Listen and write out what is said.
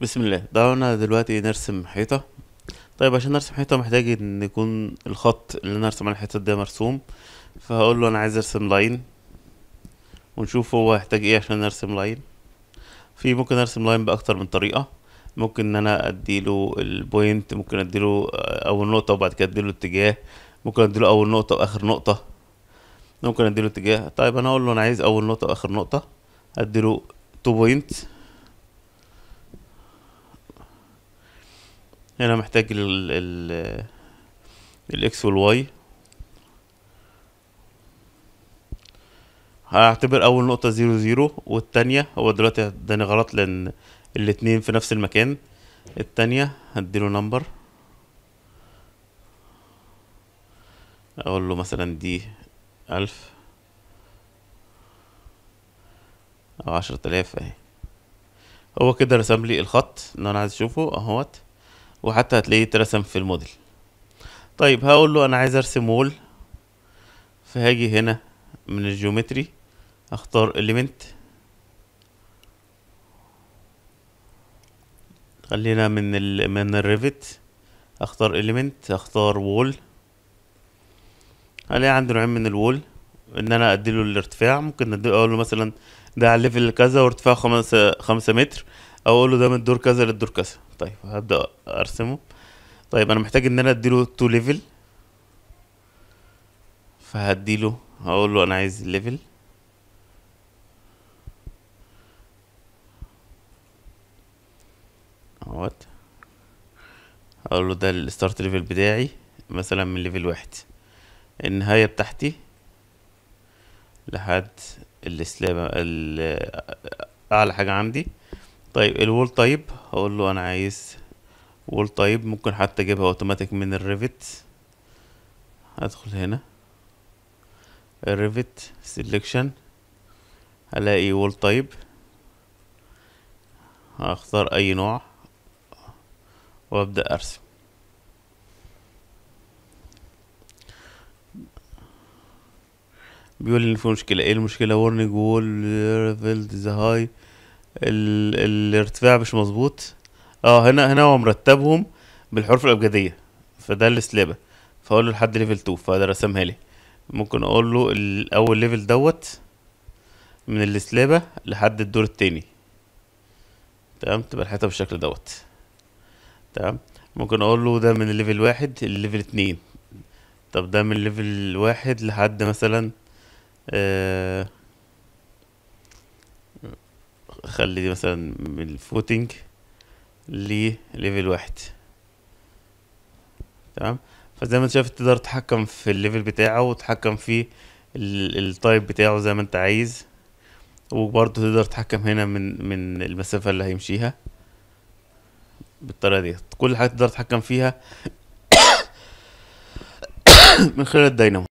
بسم الله دعونا دلوقتي نرسم حيطة طيب عشان نرسم حيطة محتاج ان يكون الخط اللي انا على الحيطة ده مرسوم فهقول له انا عايز ارسم لاين ونشوف هو هيحتاج ايه عشان نرسم لاين في ممكن ارسم لاين باكتر من طريقة ممكن ان انا اديله البوينت ممكن اديله اول نقطة وبعد كده اديله اتجاه ممكن اديله اول نقطة واخر نقطة ممكن اديله اتجاه طيب انا اقول له انا عايز اول نقطة واخر نقطة اديله 2 بوينت هنا محتاج ال ال الاكس والواي هعتبر اول نقطة زيرو زيرو والتانية هو دلوقتي اداني غلط لان الاتنين في نفس المكان التانية هديله نمبر اقول له مثلا دي الف او عشرة الاف اهي هو كده رسم لي الخط اللي انا عايز اشوفه اهوت وحتى هتلاقيه اترسم في الموديل طيب هقول له انا عايز ارسم وول فهاجي هنا من الجيومتري اختار اليمنت خلينا من ال من الريفت اختار اليمنت اختار وول هلاقي عندي نوعين من الوول ان انا اديله الارتفاع ممكن اديله اقول له مثلا ده على الليفل كذا وارتفاعه خمسة خمسة متر او اقول له ده من الدور كذا للدور كذا طيب هبدا ارسمه طيب انا محتاج ان انا اديله تو ليفل فهديله هقول له انا عايز ليفل اهوت هقول له ده الستارت ليفل بتاعي مثلا من ليفل واحد النهايه بتاعتي لحد السلابة اعلى حاجه عندي طيب الول تايب هقول له انا عايز وول تايب ممكن حتى اجيبها اوتوماتيك من الريفت هدخل هنا الريفت سيلكشن هلاقي وول تايب هختار اي نوع وابدا ارسم بيقول ان في مشكله ايه المشكله warning wall leveled the high ال... الارتفاع مش مظبوط اه هنا هنا هو مرتبهم بالحروف الابجديه فده السلابه فاقول له لحد ليفل 2 فده رسمها لي ممكن اقول له الاول ليفل دوت من السلابه لحد الدور التاني تمام تبقى الحته بالشكل دوت تمام ممكن اقول له ده من الليفل واحد لليفل اتنين طب ده من ليفل واحد لحد مثلا آه خلي مثلا من الفوتنج لليفل واحد تمام فزي ما انت شايف تقدر تتحكم في الليفل بتاعه وتتحكم في التايب بتاعه زي ما انت عايز وبرضه تقدر تتحكم هنا من من المسافة اللي هيمشيها بالطريقة دي كل حاجة تقدر تتحكم فيها من خلال الدينامو